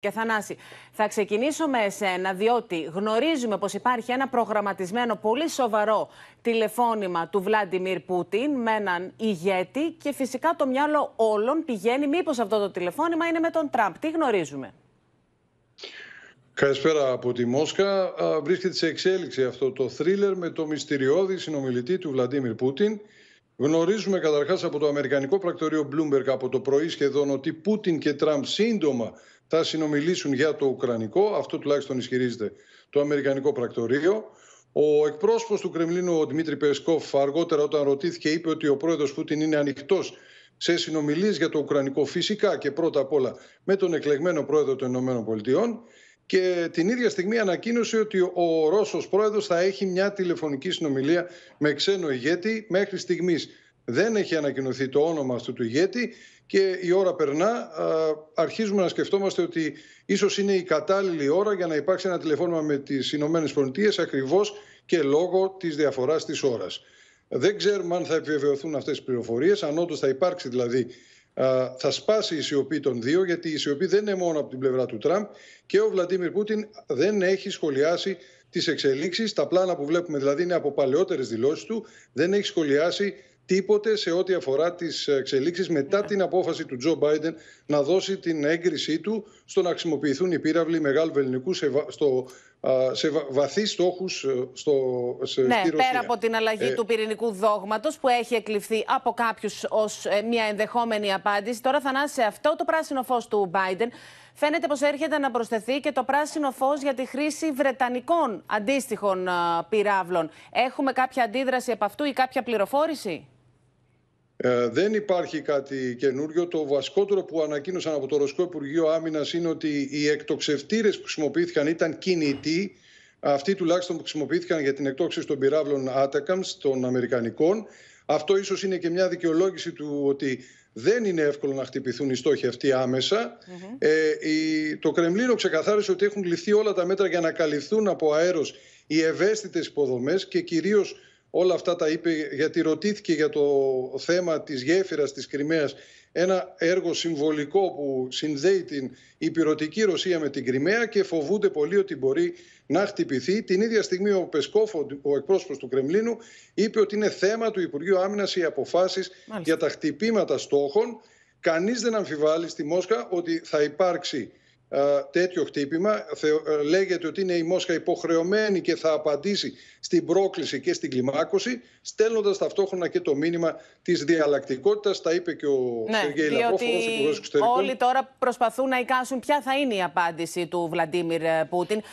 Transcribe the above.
Και Θανάση, θα ξεκινήσω με εσένα, διότι γνωρίζουμε πως υπάρχει ένα προγραμματισμένο πολύ σοβαρό τηλεφώνημα του Βλάντιμιρ Πούτιν με έναν ηγέτη και φυσικά το μυαλό όλων πηγαίνει μήπως αυτό το τηλεφώνημα είναι με τον Τραμπ. Τι γνωρίζουμε. Καλησπέρα από τη Μόσχα. Βρίσκεται σε εξέλιξη αυτό το θρίλερ με το μυστηριώδη συνομιλητή του Βλαντίμιρ Πούτιν. Γνωρίζουμε καταρχάς από το αμερικανικό πρακτορείο Bloomberg από το πρωί σχεδόν ότι Πούτιν και Τραμπ σύντομα θα συνομιλήσουν για το Ουκρανικό, αυτό τουλάχιστον ισχυρίζεται το Αμερικανικό πρακτορείο. Ο εκπρόσωπος του Κρεμλίνου, ο Δημήτρη Πεσκόφ, αργότερα όταν ρωτήθηκε, είπε ότι ο πρόεδρος Πούτιν είναι ανοιχτός σε συνομιλίες για το Ουκρανικό, φυσικά και πρώτα απ' όλα με τον εκλεγμένο πρόεδρο των ΗΠΑ. Και την ίδια στιγμή ανακοίνωσε ότι ο Ρώσος πρόεδρος θα έχει μια τηλεφωνική συνομιλία με ξένο ηγέτη μέχρι στιγμής. Δεν έχει ανακοινωθεί το όνομα αυτού του ηγέτη και η ώρα περνά. Αρχίζουμε να σκεφτόμαστε ότι ίσως είναι η κατάλληλη ώρα για να υπάρξει ένα τηλεφώνημα με τις Ηνωμένες Πολιτείες ακριβώς και λόγω της διαφοράς της ώρας. Δεν ξέρουμε αν θα επιβεβαιωθούν αυτές τις πληροφορίες, αν όντως θα υπάρξει δηλαδή θα σπάσει η σιωπή των δύο, γιατί η σιωπή δεν είναι μόνο από την πλευρά του Τραμπ και ο Βλαντίμιρ Πούτιν δεν έχει σχολιάσει τις εξελίξεις. τα πλάνα που βλέπουμε δηλαδή είναι από παλαιότερες δηλώσεις του, δεν έχει σχολιάσει τίποτε σε ό,τι αφορά τις εξελίξεις μετά την απόφαση του Τζο Μπάιντεν να δώσει την έγκρισή του στο να χρησιμοποιηθούν οι πύραυλοι μεγάλου ελληνικού σε, βα... στο... σε βα... βαθύς στόχους ε, στο... σε... ναι, Πέρα από την αλλαγή ε, του πυρηνικού δόγματος που έχει εκλειφθεί από κάποιους ως ε, μια ενδεχόμενη απάντηση, τώρα θα σε αυτό το πράσινο φως του Μπάιντεν. Φαίνεται πως έρχεται να προσθεθεί και το πράσινο φως για τη χρήση βρετανικών αντίστοιχων πυράβλων. Έχουμε κάποια αντίδραση από αυτού ή κάποια πληροφόρηση? Ε, δεν υπάρχει κάτι καινούριο. Το βασικότερο που ανακοίνωσαν από το Ρωσικό Υπουργείο Άμυνας είναι ότι οι εκτοξευτήρες που χρησιμοποιήθηκαν ήταν κινητοί. Αυτοί τουλάχιστον που χρησιμοποιήθηκαν για την εκτόξευση των πυράβλων Atacams των Αμερικανικών. Αυτό ίσως είναι και μια δικαιολόγηση του ότι δεν είναι εύκολο να χτυπηθούν οι στόχοι αυτοί Ε, η, το Κρεμλίνο ξεκαθάρισε ότι έχουν ληφθεί όλα τα μέτρα για να καλυφθούν από αέρος οι ευαίσθητες υποδομές και κυρίως όλα αυτά τα είπε γιατί ρωτήθηκε για το θέμα της γέφυρας της Κρυμαίας ένα έργο συμβολικό που συνδέει την υπηρετική Ρωσία με την Κρυμαία και φοβούνται πολύ ότι μπορεί να χτυπηθεί. Την ίδια στιγμή ο Πεσκόφ, ο εκπρόσωπος του Κρεμλίνου, είπε ότι είναι θέμα του Υπουργείου Άμυνας οι αποφάσεις για τα χτυπήματα στόχων. Κανείς δεν αμφιβάλλει στη Μόσχα ότι θα υπάρξει ε, τέτοιο χτύπημα. Ε, λέγεται ότι είναι η Μόσχα υποχρεωμένη και θα απαντήσει στην πρόκληση και στην κλιμάκωση, στέλνοντας ταυτόχρονα και το μήνυμα της διαλλακτικότητας. Τα είπε και ο ναι, Σεργέη Λαμπρόφ, ο Όλοι τώρα προσπαθούν να εικάσουν ποια θα είναι η απάντηση του Βλαντίμιρ Πούτιν.